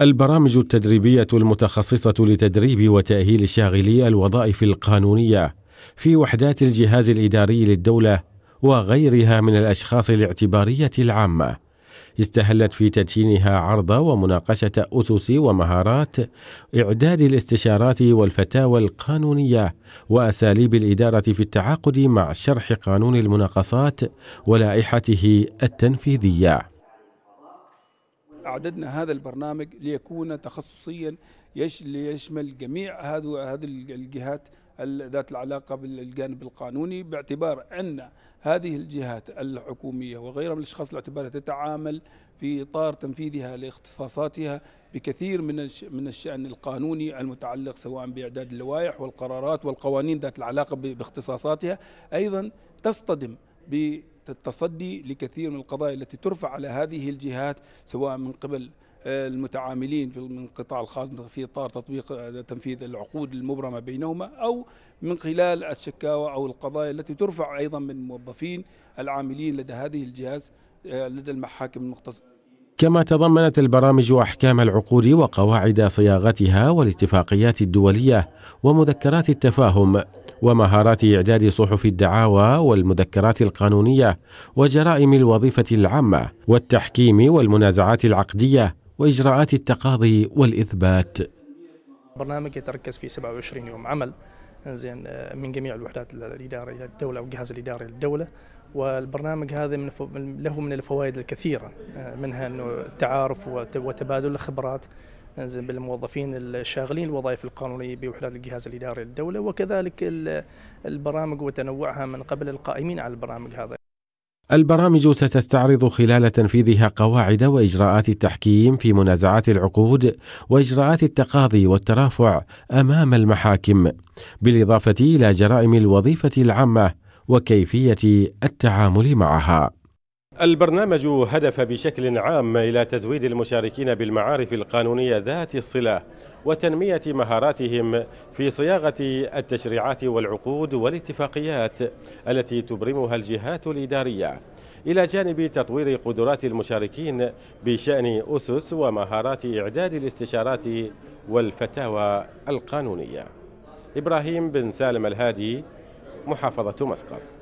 البرامج التدريبية المتخصصة لتدريب وتأهيل شاغلي الوظائف القانونية في وحدات الجهاز الإداري للدولة وغيرها من الأشخاص الاعتبارية العامة استهلت في تدشينها عرض ومناقشة أسس ومهارات إعداد الاستشارات والفتاوى القانونية وأساليب الإدارة في التعاقد مع شرح قانون المناقصات ولائحته التنفيذية أعددنا هذا البرنامج ليكون تخصصيا ليشمل جميع هذه الجهات ذات العلاقة بالجانب القانوني باعتبار أن هذه الجهات الحكومية وغيرها من الأشخاص الاعتبار تتعامل في إطار تنفيذها لاختصاصاتها بكثير من من الشأن القانوني المتعلق سواء بإعداد اللوائح والقرارات والقوانين ذات العلاقة باختصاصاتها أيضا تصطدم ب التصدي لكثير من القضايا التي ترفع على هذه الجهات سواء من قبل آه، المتعاملين في القطاع الخاص في اطار تطبيق آه، تنفيذ العقود المبرمه بينهما او من خلال الشكاوى او القضايا التي ترفع ايضا من موظفين العاملين لدى هذه الجهاز آه، لدى المحاكم المختصه. كما تضمنت البرامج احكام العقود وقواعد صياغتها والاتفاقيات الدوليه ومذكرات التفاهم ومهارات إعداد صحف الدعاوى والمذكرات القانونية وجرائم الوظيفة العامة والتحكيم والمنازعات العقدية وإجراءات التقاضي والإثبات برنامج يتركز في 27 يوم عمل زين آه، من جميع الوحدات الإدارية للدولة والجهاز الإداري للدولة والبرنامج هذا من له من الفوائد الكثيرة آه، منها أنه التعارف وتبادل الخبرات زين بالموظفين الشاغلين الوظائف القانونيه بوحدات الجهاز الاداري للدوله وكذلك البرامج وتنوعها من قبل القائمين على البرامج هذا. البرامج ستستعرض خلال تنفيذها قواعد واجراءات التحكيم في منازعات العقود واجراءات التقاضي والترافع امام المحاكم بالاضافه الى جرائم الوظيفه العامه وكيفيه التعامل معها البرنامج هدف بشكل عام إلى تزويد المشاركين بالمعارف القانونية ذات الصلة وتنمية مهاراتهم في صياغة التشريعات والعقود والاتفاقيات التي تبرمها الجهات الإدارية إلى جانب تطوير قدرات المشاركين بشأن أسس ومهارات إعداد الاستشارات والفتاوى القانونية إبراهيم بن سالم الهادي محافظة مسقط